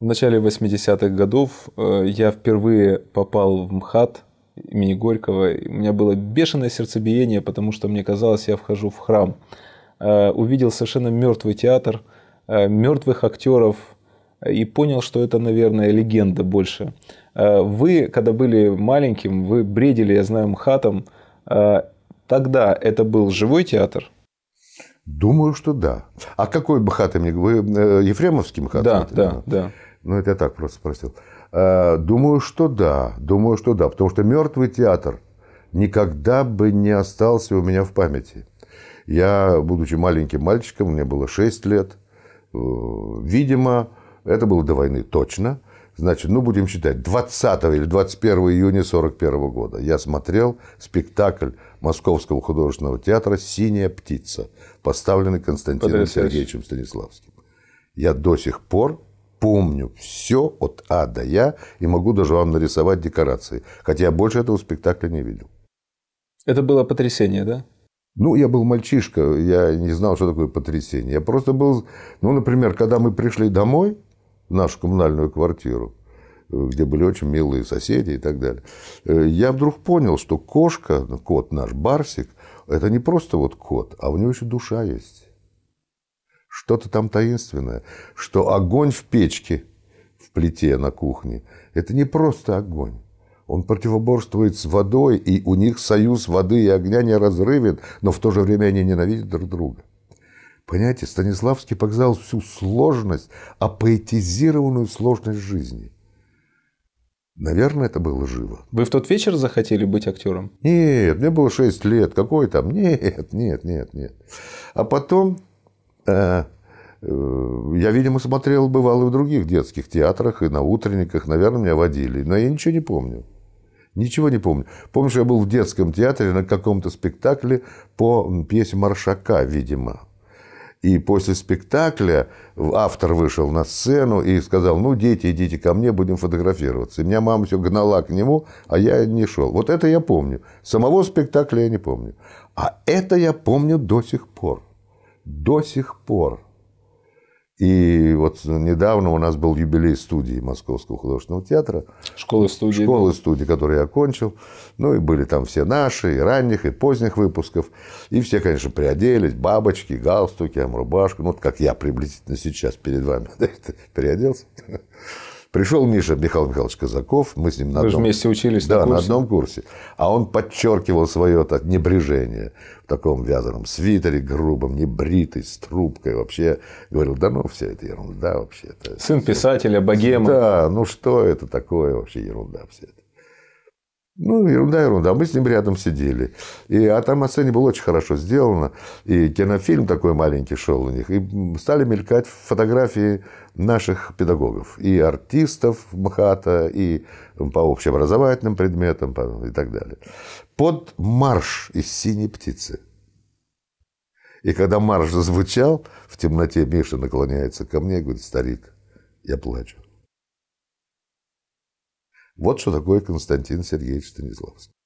В начале 80-х годов э, я впервые попал в МХАТ имени Горького. У меня было бешеное сердцебиение, потому что мне казалось, я вхожу в храм. Э, увидел совершенно мертвый театр, э, мертвых актеров и понял, что это, наверное, легенда больше. Вы, когда были маленьким, вы бредили, я знаю, МХАТом. Тогда это был живой театр? Думаю, что да. А какой МХАТ? Вы Ефремовский МХАТ? Да, да, да. Ну, это я так просто спросил. Э, думаю, что да. Думаю, что да. Потому что мертвый театр никогда бы не остался у меня в памяти. Я, будучи маленьким мальчиком, мне было 6 лет, э, видимо, это было до войны точно, значит, ну, будем считать, 20 или 21 июня 1941 года я смотрел спектакль Московского художественного театра «Синяя птица», поставленный Константином Сергеевичем Станиславским. Я до сих пор помню все от А до Я и могу даже вам нарисовать декорации. Хотя я больше этого спектакля не видел. Это было потрясение, да? Ну, я был мальчишка, я не знал, что такое потрясение. Я просто был... Ну, например, когда мы пришли домой, в нашу коммунальную квартиру, э, где были очень милые соседи и так далее, э, я вдруг понял, что кошка, кот наш, Барсик, это не просто вот кот, а у него еще душа есть что-то там таинственное, что огонь в печке, в плите на кухне, это не просто огонь. Он противоборствует с водой, и у них союз воды и огня неразрывен, но в то же время они ненавидят друг друга. Понимаете, Станиславский показал всю сложность, апоэтизированную сложность жизни. Наверное, это было живо. Вы в тот вечер захотели быть актером? Нет, мне было 6 лет. Какой там? Нет, нет, нет, нет. А потом Э, э, я, видимо, смотрел, бывал и в других детских театрах, и на утренниках, наверное, меня водили. Но я ничего не помню. Ничего не помню. Помню, что я был в детском театре на каком-то спектакле по пьесе Маршака, видимо. И после спектакля автор вышел на сцену и сказал, ну, дети, идите ко мне, будем фотографироваться. И меня мама все гнала к нему, а я не шел. Вот это я помню. Самого спектакля я не помню. А это я помню до сих пор до сих пор. И вот недавно у нас был юбилей студии Московского художественного театра. Школы студии. Школы студии, которые я окончил. Ну и были там все наши, и ранних, и поздних выпусков. И все, конечно, приоделись, бабочки, галстуки, амрубашку. Ну, вот как я приблизительно сейчас перед вами переоделся. Пришел Миша Михаил Михайлович Казаков, мы с ним на Вы одном... вместе учились да, на, курсе. на одном курсе. А он подчеркивал свое так, небрежение в таком вязаном свитере грубом, небритый, с трубкой. Вообще говорил, да ну все это ерунда вообще. Это, Сын все... писателя, богема. Да, ну что это такое вообще ерунда все это. Ну, ерунда, ерунда. А мы с ним рядом сидели. И, а там о сцене было очень хорошо сделано. И кинофильм такой маленький шел у них. И стали мелькать фотографии наших педагогов. И артистов МХАТа, и по общеобразовательным предметам и так далее. Под марш из «Синей птицы». И когда марш зазвучал, в темноте Миша наклоняется ко мне и говорит, старик, я плачу. Вот что такое Константин Сергеевич Станиславский.